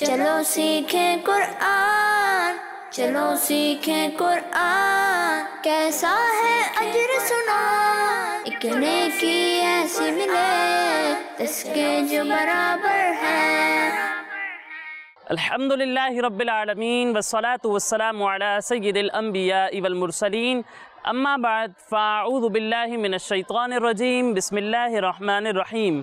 चलो सीखें कुरान चलो सीखें कुरान कैसा है अजर सुना इकने की ऐसी मिले इसके जो बराबर है अल्हम्दुलिल्लाह रब्बिल आलमीन वस्सलातु वस्सलामु अला सय्यिदिल अम्बिया वल मुरसलीन अम्मा बाद फ़ाऊज़ु बिल्लाहि मिनश शैतानिर रजीम बिस्मिल्लाहिर रहमानिर रहीम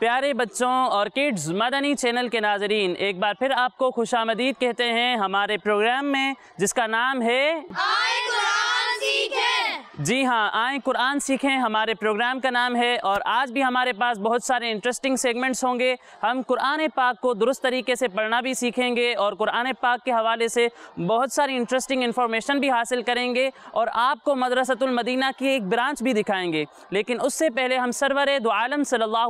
प्यारे बच्चों और किड्स मदनी चैनल के नाजरीन एक बार फिर आपको खुश कहते हैं हमारे प्रोग्राम में जिसका नाम है जी हाँ आए कुरान सीखें हमारे प्रोग्राम का नाम है और आज भी हमारे पास बहुत सारे इंटरेस्टिंग सेगमेंट्स होंगे हम कुरान पाक को दुरुस्त तरीके से पढ़ना भी सीखेंगे और कुरान पाक के हवाले से बहुत सारी इंटरेस्टिंग इन्फॉर्मेशन भी हासिल करेंगे और आपको मदरसतुलमदीना की एक ब्रांच भी दिखाएंगे लेकिन उससे पहले हम सरवर दो आलम सल्ला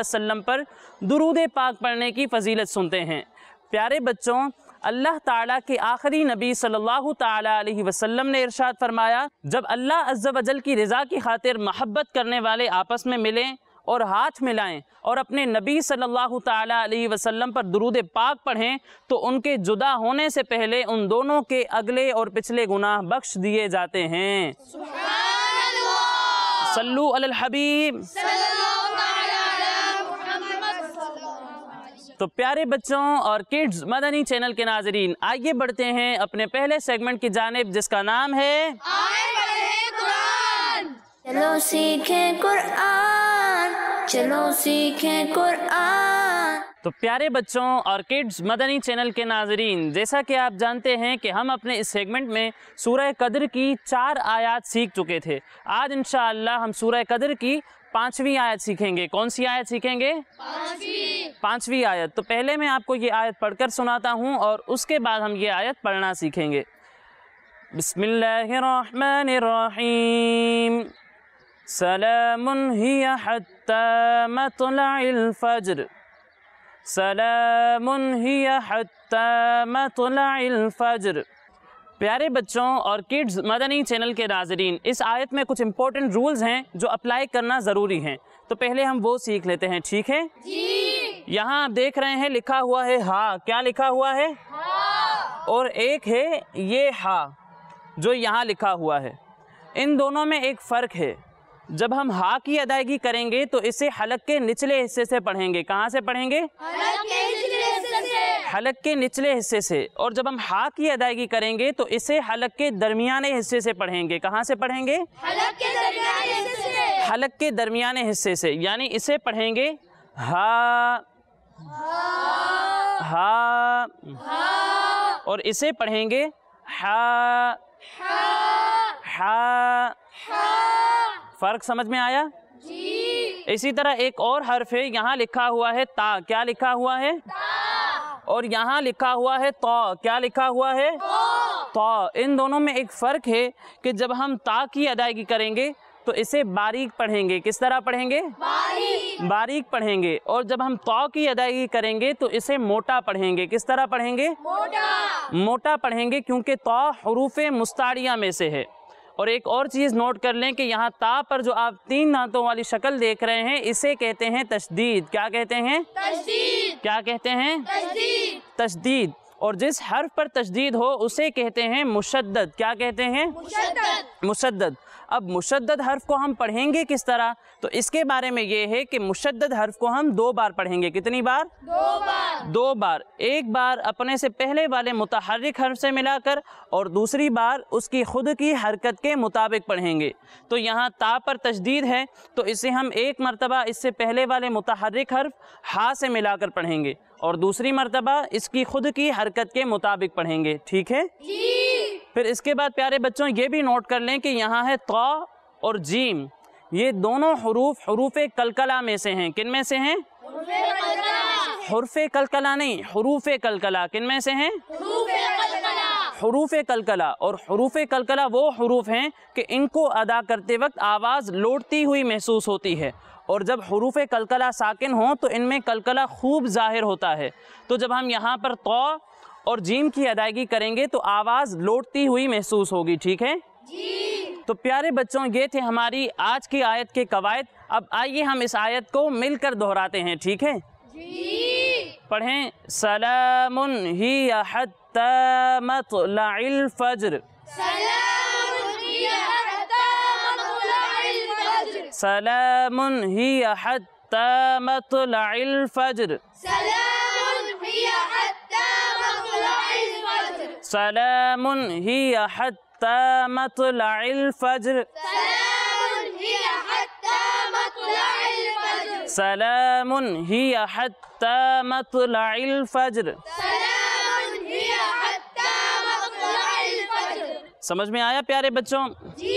वसम पर दरूद पाक पढ़ने की फजीलत सुनते हैं प्यारे बच्चों अल्लाह ताला के आखिरी नबी सल्लल्लाहु ताला अलैहि वसल्लम ने इरशाद फरमाया जब अल्लाह अज्जल की रज़ा की खातिर महब्बत करने वाले आपस में मिलें और हाथ मिलाएं और अपने नबी सल्लल्लाहु ताला अलैहि वसल्लम पर दरूद पाक पढ़ें तो उनके जुदा होने से पहले उन दोनों के अगले और पिछले गुनाह बख्श दिए जाते हैं सल्लू अल हबीब तो प्यारे बच्चों और किड्स मदनी चैनल के नाजरीन आइए बढ़ते हैं अपने पहले सेगमेंट की जानब जिसका नाम है चलो सीखें कुरान चलो सीखें कुरान तो प्यारे बच्चों और किड्स मदनी चैनल के नाजरीन जैसा कि आप जानते हैं कि हम अपने इस सेगमेंट में सूर्य कदर की चार आयत सीख चुके थे आज इन हम सूरह कदर की पांचवी आयत सीखेंगे कौन सी आयत सीखेंगे पांचवी आयत तो पहले मैं आपको ये आयत पढ़कर सुनाता हूँ और उसके बाद हम ये आयत पढ़ना सीखेंगे बिस्मिल्लाहिर्रहमानिर्रहीम सलामुन हिया हत्ता मतलाइल फजर सलामुन हिया हत्ता मतलाइल फजर प्यारे बच्चों और किड्स मदनी चैनल के नाजरीन इस आयत में कुछ इम्पोर्टेंट रूल्स हैं जो अप्लाई करना ज़रूरी हैं तो पहले हम वो सीख लेते हैं ठीक है यहाँ आप देख रहे हैं लिखा हुआ है हा क्या लिखा हुआ है और एक है ये हा जो यहाँ लिखा हुआ है इन दोनों में एक फ़र्क है जब हम हा की अदायगी करेंगे तो इसे हलक के निचले हिस्से से पढ़ेंगे कहाँ से पढ़ेंगे हलक के हलक के निचले हिस्से से और जब हम हा की अदायगी करेंगे तो इसे हलक के दरमियाने हिस्से से पढ़ेंगे कहाँ से पढ़ेंगे हलक के दरमियाने हिस्से से हलक के दरमियाने हिस्से से यानी इसे पढ़ेंगे हा हा हा और इसे पढ़ेंगे हा हा फर्क समझ में आया जी इसी तरह एक और हर्फ है यहाँ लिखा हुआ है ता क्या लिखा हुआ है ता। और यहाँ लिखा हुआ है तो क्या लिखा हुआ है तो इन दोनों में एक फ़र्क है कि जब हम ता की अदायगी करेंगे तो इसे बारीक पढ़ेंगे किस तरह पढ़ेंगे बारीक बारीक पढ़ेंगे और जब हम तो की अदायगी करेंगे तो इसे मोटा पढ़ेंगे किस तरह पढ़ेंगे मोटा मोटा पढ़ेंगे क्योंकि तो हरूफ मुस्तारिया में से है और एक और चीज़ नोट कर लें कि यहाँ ता पर जो आप तीन नातों वाली शक्ल देख रहे हैं इसे कहते हैं तशदीद क्या कहते हैं क्या कहते हैं तशदीद और जिस हर्फ पर तशदीद हो उसे कहते हैं मुशद्दत क्या कहते हैं मुशद अब मुशद हर्फ को हम पढ़ेंगे किस तरह तो इसके बारे में ये है कि मुशद हर्फ को हम दो बार पढ़ेंगे कितनी बार दो बार दो बार एक बार अपने से पहले वाले मुतहरक हर्फ से मिलाकर और दूसरी बार उसकी खुद की हरकत के मुताबिक पढ़ेंगे तो यहाँ ता पर तजदीद है तो इसे हम एक मरतबा इससे पहले वाले मुतहरक हर्फ हा से मिलाकर पढ़ेंगे और दूसरी मरतबा इसकी खुद की हरकत के मुताबिक पढ़ेंगे ठीक है जी। फिर इसके बाद प्यारे बच्चों ये भी नोट कर लें कि यहाँ है तो और जीम ये दोनों हरूफ हरूफ कलकला में से हैं किन में से हैं हरफ कलकला नहीं हरूफ कलकला किन में से हैं हरूफ कलकला और हरूफ कलकला वो हरूफ हैं कि इनको अदा करते वक्त आवाज़ लौटती हुई महसूस होती है और जब हरूफ कलकला साकिन हों तो इनमें कलकला खूब ज़ाहिर होता है तो जब हम यहाँ पर तो और जीम की अदायगी करेंगे तो आवाज़ लौटती हुई महसूस होगी ठीक है जी। तो प्यारे बच्चों ये थे हमारी आज की आयत के कवायद अब आइए हम इस आयत को मिलकर दोहराते हैं ठीक है जी। पढ़ें सलाम ही फज्र सलाम ही फज्र सलाम سلام هي حتى مطلع الفجر سلام هي حتى مطلع الفجر سلام هي حتى مطلع الفجر سلام هي حتى مطلع الفجر समझ में आया प्यारे बच्चों जी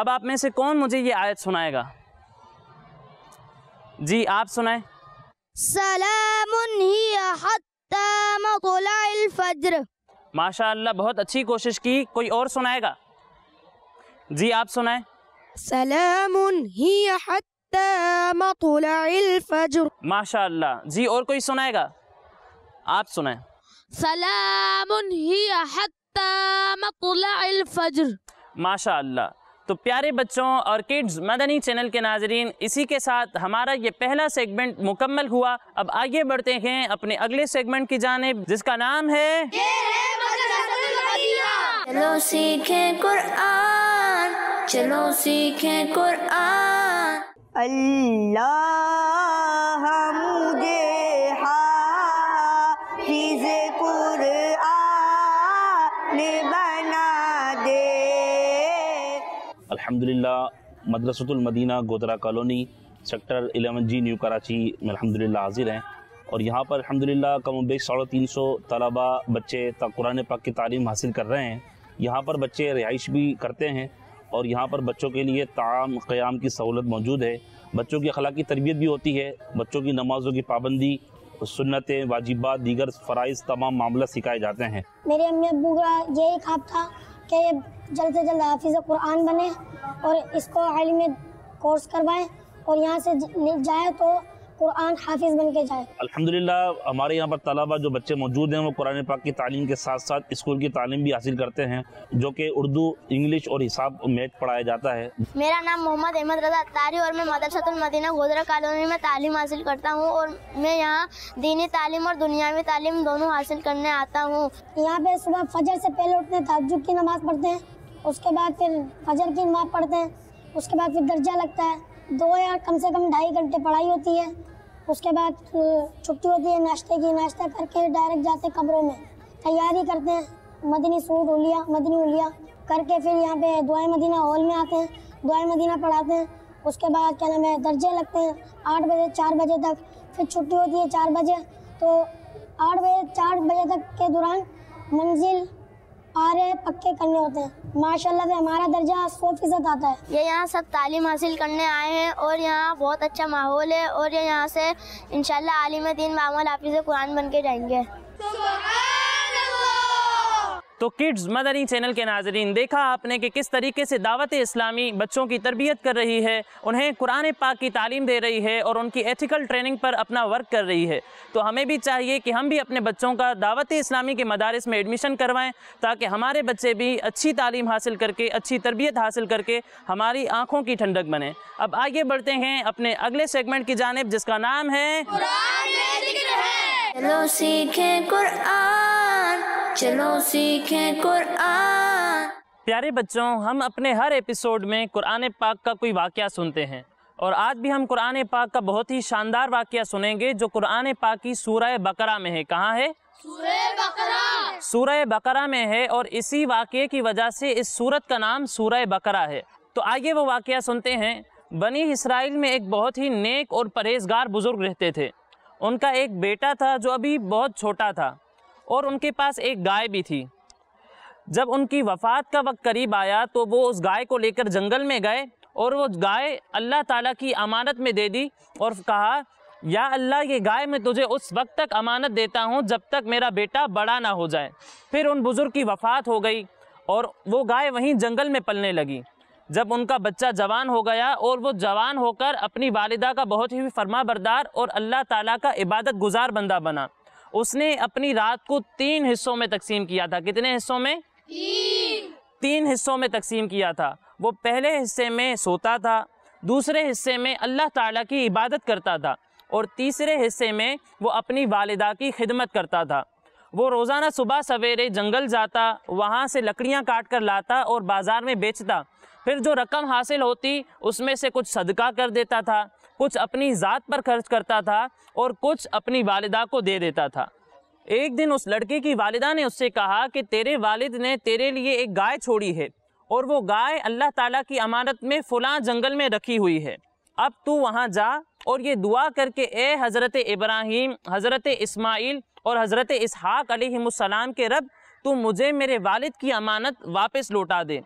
अब आप में से कौन मुझे ये आयत सुनाएगा जी आप सुनाए सलाम ही हत्ता मकुला फज्र माशाल्लाह बहुत अच्छी कोशिश की कोई और सुनाएगा जी आप सुनाए सलाम माशाल्लाह जी और कोई सुनाएगा आप सुनाए सलाम फजर माशाल्लाह तो प्यारे बच्चों और किड्स मदनी चैनल के नाजरीन इसी के साथ हमारा ये पहला सेगमेंट मुकम्मल हुआ अब आगे बढ़ते हैं अपने अगले सेगमेंट की जानेब जिसका नाम है चलो सीखें कुरान चलो सीखें कुरान अल्लाह मुझे कुरान बना दे अल्हम्दुलिल्लाह Madrasatul Madina Godhra colony sector 11 G New Karachi में अल्हम्दुलिल्लाह हाजिर हैं और यहाँ पर अलहमदिल्ला कम बेश साढ़े तीन सौ तलबा बच्चे कुरान पाक की तालीम हासिल कर रहे हैं यहाँ पर बच्चे रिहाइश भी करते हैं और यहाँ पर बच्चों के लिए ताम क़याम की सहूलत मौजूद है बच्चों की अखलाकी तरबियत भी होती है बच्चों की नमाज़ों की पाबंदी सुन्नतें वाजिबात दीगर फ़राइज़ तमाम मामला सिखाए जाते हैं मेरे अम्मी अबू का यही खाब था कि जल्द से जल्द हाफिज़ कुरान बने और इसको आलिम कोर्स करवाएं और यहाँ से जाए तो कुरान हाफिज बन के जाए अलहमदिल्ला हमारे यहाँ पर तलबा जो बच्चे मौजूद हैं वो कुरान पाक की तालीम के साथ साथ स्कूल की तालीम भी हासिल करते हैं जो कि उर्दू इंग्लिश और हिसाब मैथ पढ़ाया जाता है मेरा नाम मोहम्मद अहमद रजा अतारी और मैं मदरसतुलमदीना गोदरा कॉलोनी में तालीम हासिल करता हूँ और मैं यहाँ दीनी तालीम और दुनियावी तालीम दोनों हासिल करने आता हूँ यहाँ पे सुबह फजर से पहले उठते हैं की नमाज़ पढ़ते हैं उसके बाद फिर फजर की नमाज़ पढ़ते हैं उसके बाद फिर दर्जा लगता है दो या कम से कम ढाई घंटे पढ़ाई होती है उसके बाद छुट्टी होती है नाश्ते की नाश्ता करके डायरेक्ट जाते कमरों में तैयारी करते हैं मदनी सूट उलिया मदनी उलिया करके फिर यहाँ पे दुआ मदीना हॉल में आते हैं दुआ मदीना पढ़ाते हैं उसके बाद क्या नाम है दर्जे लगते हैं आठ बजे चार बजे तक फिर छुट्टी होती है चार बजे तो आठ बजे चार बजे तक के दौरान मंजिल आरे पक्के करने होते हैं माशाल्लाह से हमारा दर्जा सौ फीसद आता है ये यहाँ सब तालीम हासिल करने आए हैं और यहाँ बहुत अच्छा माहौल है और ये यहाँ से इन आलिम दीन मामल हाफिज़ कुरान बन के जाएंगे तो तो किड्स मदनी चैनल के नाजरीन देखा आपने कि किस तरीके से दावत इस्लामी बच्चों की तरबियत कर रही है उन्हें कुरान पाक की तालीम दे रही है और उनकी एथिकल ट्रेनिंग पर अपना वर्क कर रही है तो हमें भी चाहिए कि हम भी अपने बच्चों का दावत इस्लामी के मदारस में एडमिशन करवाएँ ताकि हमारे बच्चे भी अच्छी तालीम हासिल करके अच्छी तरबियत हासिल करके हमारी आँखों की ठंडक बने अब आगे बढ़ते हैं अपने अगले सेगमेंट की जानब जिसका नाम है चलो सीखें कुरान चलो सीखें कुरान प्यारे बच्चों हम अपने हर एपिसोड में कुरान पाक का कोई वाक्य सुनते हैं और आज भी हम कुरान पाक का बहुत ही शानदार वाक्य सुनेंगे जो कुरान पाक की सूरह बकरा में है कहाँ है सूरह बकरा बकरा में है और इसी वाक्य की वजह से इस सूरत का नाम सूरह बकरा है तो आइए वो वाक़ सुनते हैं बनी इसराइल में एक बहुत ही नेक और परहेजगार बुज़ुर्ग रहते थे उनका एक बेटा था जो अभी बहुत छोटा था और उनके पास एक गाय भी थी जब उनकी वफ़ात का वक्त करीब आया तो वो उस गाय को लेकर जंगल में गए और वो गाय अल्लाह ताला की अमानत में दे दी और कहा या अल्लाह ये गाय मैं तुझे उस वक्त तक अमानत देता हूँ जब तक मेरा बेटा बड़ा ना हो जाए फिर उन बुज़ुर्ग की वफ़ात हो गई और वो गाय वहीं जंगल में पलने लगी जब उनका बच्चा जवान हो गया और वो जवान होकर अपनी वालिदा का बहुत ही फर्मा बरदार और अल्लाह ताला का इबादत गुजार बंदा बना उसने अपनी रात को तीन हिस्सों में तकसीम किया था कितने हिस्सों में तीन तीन हिस्सों में तकसीम किया था वो पहले हिस्से में सोता था दूसरे हिस्से में अल्लाह ताला की इबादत करता था और तीसरे हिस्से में वो अपनी वालदा की खिदमत करता था वो रोज़ाना सुबह सवेरे जंगल जाता वहाँ से लकड़ियाँ काट कर लाता और बाज़ार में बेचता फिर जो रकम हासिल होती उसमें से कुछ सदका कर देता था कुछ अपनी ज़ात पर खर्च करता था और कुछ अपनी वालदा को दे देता था एक दिन उस लड़के की वालदा ने उससे कहा कि तेरे वालिद ने तेरे लिए एक गाय छोड़ी है और वो गाय अल्लाह ताला की अमानत में फुला जंगल में रखी हुई है अब तू वहाँ जा और ये दुआ करके ए हज़रत इब्राहिम हज़रत इस्माइल और हज़रत इसहाक अलैहिस्सलाम के रब तू मुझे मेरे वालिद की अमानत वापस लौटा दे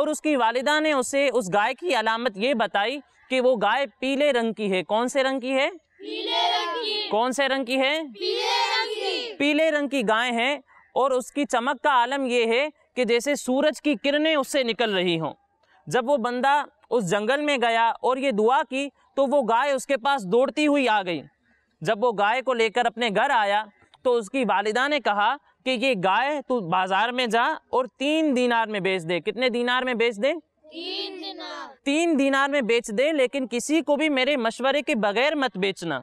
और उसकी वालदा ने उसे उस गाय की अलामत ये बताई कि वो गाय पीले रंग की है कौन से रंग की है पीले रंग की कौन से रंग की है पीले रंग की पीले रंग की गाय है और उसकी चमक का आलम यह है कि जैसे सूरज की किरणें उससे निकल रही हों जब वो बंदा उस जंगल में गया और ये दुआ की तो वो गाय उसके पास दौड़ती हुई आ गई जब वो गाय को लेकर अपने घर आया तो उसकी वालिदा ने कहा कि ये गाय तू बाज़ार में जा और तीन दीनार में बेच दे कितने दीनार में बेच दे तीन दिनार तीन दिनार में बेच दे लेकिन किसी को भी मेरे मशवरे के बगैर मत बेचना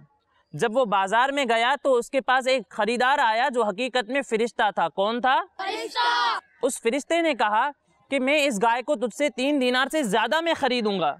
जब वो बाजार में गया तो उसके पास एक खरीदार आया जो हकीकत में फिरिश्ता था कौन था फरिश्ता उस फिरिश्ते ने कहा कि मैं इस गाय को तुझसे तीन दिनार से ज़्यादा में ख़रीदूंगा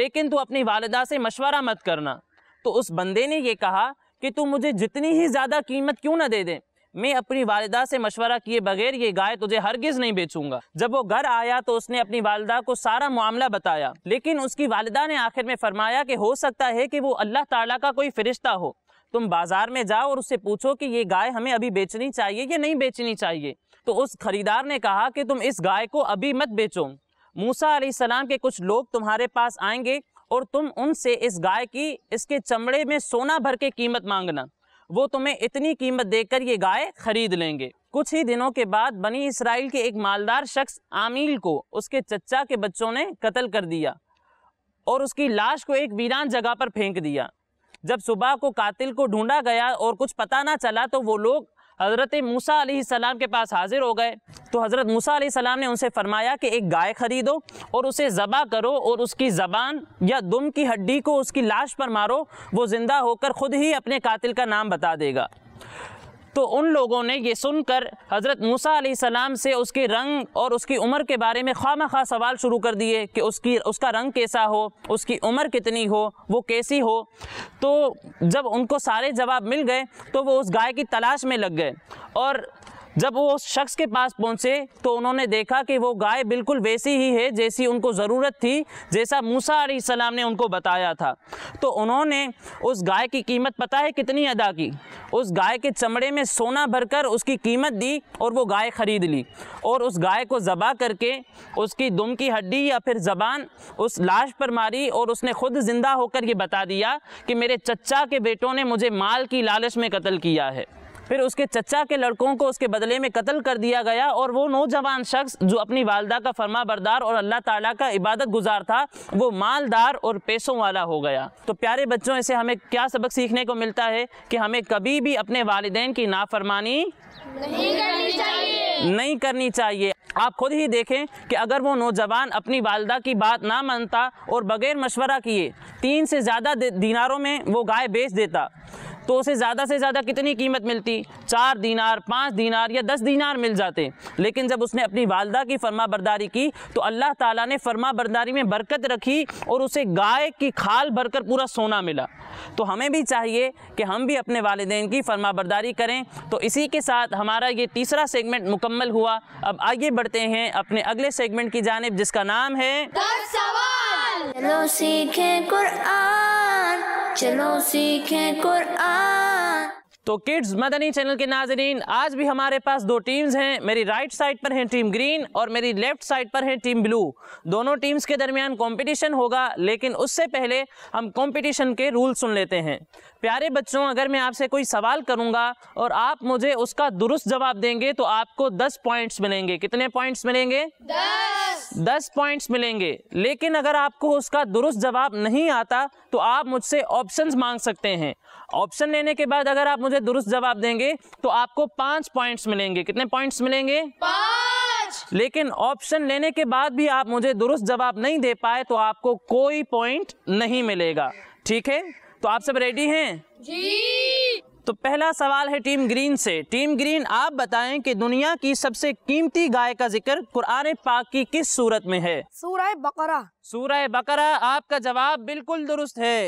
लेकिन तू अपनी वालदा से मशवरा मत करना तो उस बंदे ने यह कहा कि तू मुझे जितनी ही ज़्यादा कीमत क्यों ना दे दे मैं अपनी वालदा से मशवरा किए बगैर ये गाय तुझे हरगिज नहीं बेचूंगा जब वो घर आया तो उसने अपनी वालदा को सारा मामला बताया लेकिन उसकी वालदा ने आखिर में फरमाया कि हो सकता है कि वो अल्लाह ताला का कोई फरिश्ता हो तुम बाजार में जाओ और उससे पूछो कि ये गाय हमें अभी बेचनी चाहिए या नहीं बेचनी चाहिए तो उस खरीदार ने कहा कि तुम इस गाय को अभी मत बेचो मूसा सलाम के कुछ लोग तुम्हारे पास आएंगे और तुम उनसे इस गाय की इसके चमड़े में सोना भर के कीमत मांगना वो तुम्हें इतनी कीमत देकर ये गाय खरीद लेंगे कुछ ही दिनों के बाद बनी इसराइल के एक मालदार शख्स आमिल को उसके चचा के बच्चों ने कत्ल कर दिया और उसकी लाश को एक वीरान जगह पर फेंक दिया जब सुबह को कातिल को ढूंढा गया और कुछ पता ना चला तो वो लोग हज़रत मूसा सलाम के पास हाज़िर हो गए तो हज़रत मूसा सलाम ने उनसे फ़रमाया कि एक गाय ख़रीदो और उसे ज़बा करो और उसकी ज़बान या दुम की हड्डी को उसकी लाश पर मारो वो ज़िंदा होकर ख़ुद ही अपने कातिल का नाम बता देगा तो उन लोगों ने ये सुनकर हज़रत मूसा सलाम से उसके रंग और उसकी उम्र के बारे में ख़्वा खा सवाल शुरू कर दिए कि उसकी उसका रंग कैसा हो उसकी उम्र कितनी हो वो कैसी हो तो जब उनको सारे जवाब मिल गए तो वो उस गाय की तलाश में लग गए और जब वो उस शख्स के पास पहुंचे तो उन्होंने देखा कि वो गाय बिल्कुल वैसी ही है जैसी उनको ज़रूरत थी जैसा मूसा सलाम ने उनको बताया था तो उन्होंने उस गाय की कीमत पता है कितनी अदा की उस गाय के चमड़े में सोना भरकर उसकी कीमत दी और वो गाय ख़रीद ली और उस गाय को ज़बा करके उसकी दुम की हड्डी या फिर ज़बान उस लाश पर मारी और उसने खुद ज़िंदा होकर ये बता दिया कि मेरे चचा के बेटों ने मुझे माल की लालच में कत्ल किया है फिर उसके चचा के लड़कों को उसके बदले में कत्ल कर दिया गया और वो नौजवान शख्स जो अपनी वालदा का फरमा बरदार और अल्लाह ताला का इबादत गुजार था वो मालदार और पैसों वाला हो गया तो प्यारे बच्चों इसे हमें क्या सबक सीखने को मिलता है कि हमें कभी भी अपने वालदे की नाफरमानी नहीं करनी चाहिए नहीं करनी चाहिए आप खुद ही देखें कि अगर वो नौजवान अपनी वालदा की बात ना मानता और बगैर मशवरा किए तीन से ज़्यादा दिनारों में वो गाय बेच देता तो उसे ज़्यादा से ज़्यादा कितनी कीमत मिलती चार दीनार पाँच दीनार या दस दीनार मिल जाते लेकिन जब उसने अपनी वालदा की फरमा बरदारी की तो अल्लाह ताला ने फरमा बरदारी में बरकत रखी और उसे गाय की खाल भरकर पूरा सोना मिला तो हमें भी चाहिए कि हम भी अपने वालदेन की फरमा बरदारी करें तो इसी के साथ हमारा ये तीसरा सेगमेंट मुकम्मल हुआ अब आगे बढ़ते हैं अपने अगले सेगमेंट की जानब जिसका नाम है चलो सीखें Quran Chelos y que corazón तो किड्स मदनी चैनल के नाजरीन आज भी हमारे पास दो टीम्स हैं मेरी राइट साइड पर हैं टीम ग्रीन और मेरी लेफ्ट साइड पर है टीम ब्लू दोनों टीम्स के दरमियान कंपटीशन होगा लेकिन उससे पहले हम कंपटीशन के रूल सुन लेते हैं प्यारे बच्चों अगर मैं आपसे कोई सवाल करूंगा और आप मुझे उसका दुरुस्त जवाब देंगे तो आपको दस पॉइंट्स मिलेंगे कितने पॉइंट्स मिलेंगे दस दस पॉइंट्स मिलेंगे लेकिन अगर आपको उसका दुरुस्त जवाब नहीं आता तो आप मुझसे ऑप्शंस मांग सकते हैं ऑप्शन लेने के बाद अगर आप मुझे दुरुस्त जवाब देंगे तो आपको पांच पॉइंट्स मिलेंगे कितने पॉइंट्स मिलेंगे पांच लेकिन ऑप्शन लेने के बाद भी आप मुझे दुरुस्त जवाब नहीं दे पाए तो आपको कोई पॉइंट नहीं मिलेगा ठीक है तो आप सब रेडी हैं जी तो पहला सवाल है टीम ग्रीन से टीम ग्रीन आप बताएं कि दुनिया की सबसे कीमती गाय का जिक्र कुरान पाक की किस सूरत में है सूरह बकरा सूरह बकरा आपका जवाब बिल्कुल दुरुस्त है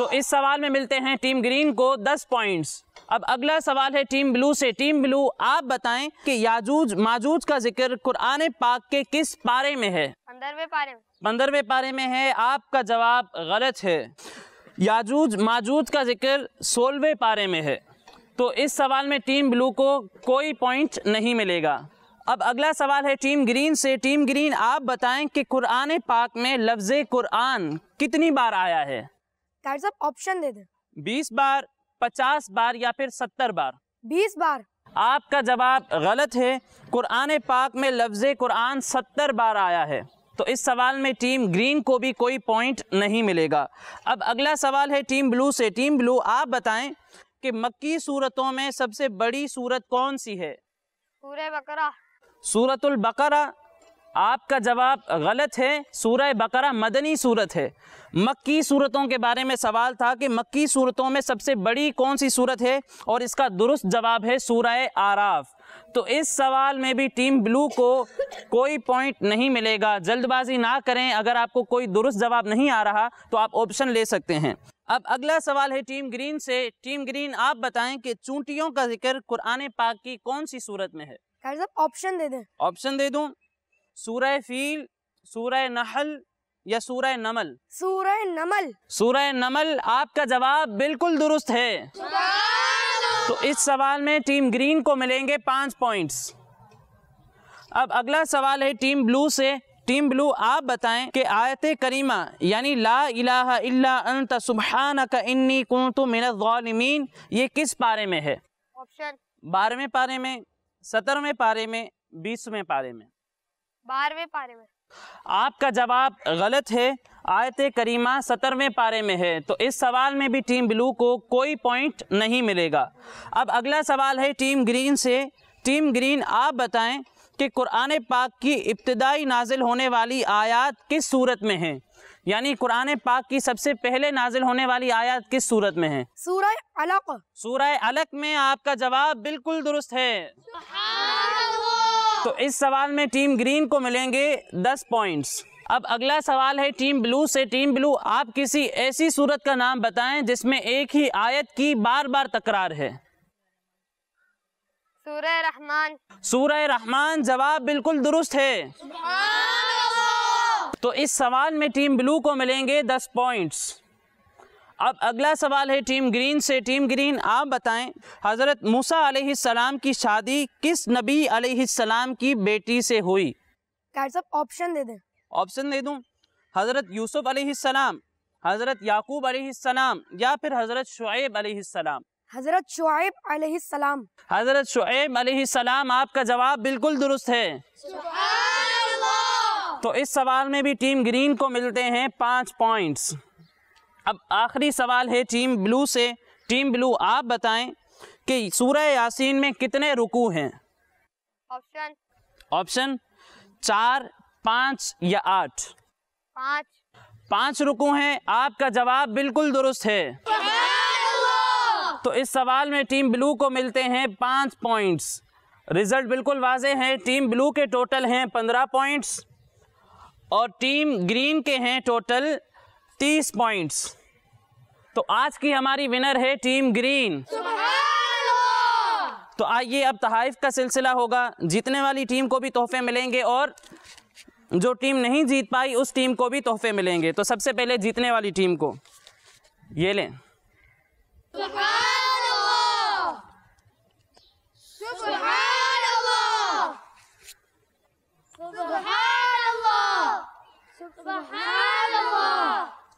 तो इस सवाल में मिलते हैं टीम ग्रीन को दस पॉइंट्स अब अगला सवाल है टीम ब्लू से टीम ब्लू आप बताएं कि याजूज माजूज का जिक्र कुरान पाक के किस पारे में है पंद्रहवें पारे में पंद्रहवें पारे में है आपका जवाब गलत है याजूज माजूज का जिक्र सोलहवें पारे में है तो इस सवाल में टीम ब्लू को कोई पॉइंट नहीं मिलेगा अब अगला सवाल है टीम ग्रीन से टीम ग्रीन आप बताएं कि कुरान पाक में लफ्ज़ कुरान कितनी बार आया है डॉक्टर साहब ऑप्शन दे दे बीस बार पचास बार या फिर सत्तर बार बीस बार आपका जवाब गलत है कुरान पाक में लफ्ज़ कुरान सत्तर बार आया है तो इस सवाल में टीम ग्रीन को भी कोई पॉइंट नहीं मिलेगा अब अगला सवाल है टीम ब्लू से टीम ब्लू आप बताएं कि मक्की सूरतों में सबसे बड़ी सूरत कौन सी है सूरत बकरा सूरतुल बकरा आपका जवाब गलत है सूरह बकरा मदनी सूरत है मक्की सूरतों के बारे में सवाल था कि मक्की सूरतों में सबसे बड़ी कौन सी सूरत है और इसका दुरुस्त जवाब है सूरह आराफ तो इस सवाल में भी टीम ब्लू को कोई पॉइंट नहीं मिलेगा जल्दबाजी ना करें अगर आपको कोई दुरुस्त जवाब नहीं आ रहा तो आप ऑप्शन ले सकते हैं अब अगला सवाल है टीम ग्रीन से टीम ग्रीन आप बताएं कि चूंटियों का जिक्र कुरान पाक की कौन सी सूरत में है ऑप्शन दे दें ऑप्शन दे दूं सूरह फील सूरह नहल या सूरह नमल सूरह नमल सूरह नमल आपका जवाब बिल्कुल दुरुस्त है तो इस सवाल में टीम ग्रीन को मिलेंगे पांच पॉइंट्स अब अगला सवाल है टीम ब्लू से टीम ब्लू आप बताएं कि आयत करीमा यानी ला इलाहा इल्ला अंत सुबहानक इन्नी कुंतु ये किस पारे में है ऑप्शन बारहवें पारे में सत्रहवें पारे में बीसवें पारे में बारहवें पारे में आपका जवाब गलत है आयत करीमा सत्रहवें पारे में है तो इस सवाल में भी टीम ब्लू को कोई पॉइंट नहीं मिलेगा अब अगला सवाल है टीम ग्रीन से टीम ग्रीन आप बताएं कि कुरान पाक की इब्तदाई नाजिल होने वाली आयात किस सूरत में है यानी कुरान पाक की सबसे पहले नाजिल होने वाली आयात किस सूरत में है सूरह अलक सूरह अलक में आपका जवाब बिल्कुल दुरुस्त है तो इस सवाल में टीम ग्रीन को मिलेंगे दस पॉइंट्स अब अगला सवाल है टीम ब्लू से टीम ब्लू आप किसी ऐसी सूरत का नाम बताएं जिसमें एक ही आयत की बार बार तकरार है सूरह रहमान सूरह रहमान जवाब बिल्कुल दुरुस्त है तो इस सवाल में टीम ब्लू को मिलेंगे दस पॉइंट्स अब अगला सवाल है टीम ग्रीन से टीम ग्रीन आप बताएं हज़रत मूसा सलाम की शादी किस नबी सलाम की बेटी से हुई ऑप्शन दे दें ऑप्शन दे दूं हज़रत यूसुफ सलाम हज़रत याकूब सलाम या फिर हज़रत शुएब सलाम हज़रत शुएब सलाम हज़रत शुएब सलाम आपका जवाब बिल्कुल दुरुस्त है तो इस सवाल में भी टीम ग्रीन को मिलते हैं पाँच पॉइंट्स अब आखिरी सवाल है टीम ब्लू से टीम ब्लू आप बताएं कि सूरह यासीन में कितने रुकू हैं ऑप्शन ऑप्शन चार पाँच या आठ पाँच पाँच रुकू हैं आपका जवाब बिल्कुल दुरुस्त है तो इस सवाल में टीम ब्लू को मिलते हैं पाँच पॉइंट्स रिजल्ट बिल्कुल वाजे हैं टीम ब्लू के टोटल हैं पंद्रह पॉइंट्स और टीम ग्रीन के हैं टोटल तीस पॉइंट्स तो आज की हमारी विनर है टीम ग्रीन तो आइए अब तहाइफ का सिलसिला होगा जीतने वाली टीम को भी तोहफे मिलेंगे और जो टीम नहीं जीत पाई उस टीम को भी तोहफे मिलेंगे तो सबसे पहले जीतने वाली टीम को ये लें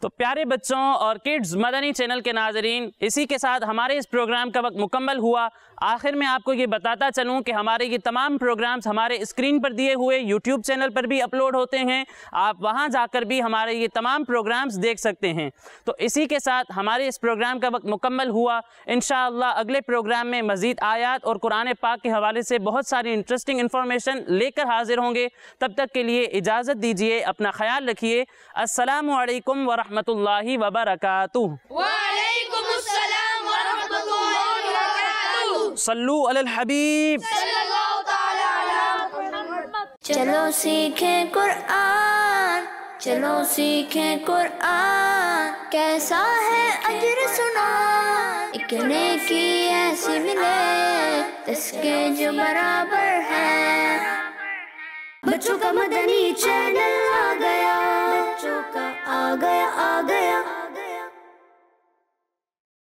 तो प्यारे बच्चों और किड्स मदनी चैनल के नाजरीन इसी के साथ हमारे इस प्रोग्राम का वक्त मुकम्मल हुआ आखिर में आपको ये बताता चलूँ कि हमारे ये तमाम प्रोग्राम्स हमारे स्क्रीन पर दिए हुए यूट्यूब चैनल पर भी अपलोड होते हैं आप वहाँ जाकर भी हमारे ये तमाम प्रोग्राम्स देख सकते हैं तो इसी के साथ हमारे इस प्रोग्राम का वक्त मुकम्मल हुआ इन अगले प्रोग्राम में मज़ीद आयात और कुरान पाक के हवाले से बहुत सारी इंटरेस्टिंग इन्फॉर्मेशन लेकर हाजिर होंगे तब तक के लिए इजाज़त दीजिए अपना ख्याल रखिए असलकम वरहमल वबरकू वालेकुम सल्लु अल हबीब चलो सीखें कुरान चलो सीखें कुरान कैसा है अजर सुना इकने की ऐसी मिले इसके जो बराबर है बच्चों का मदनी चैनल आ गया बच्चों का आ गया आ गया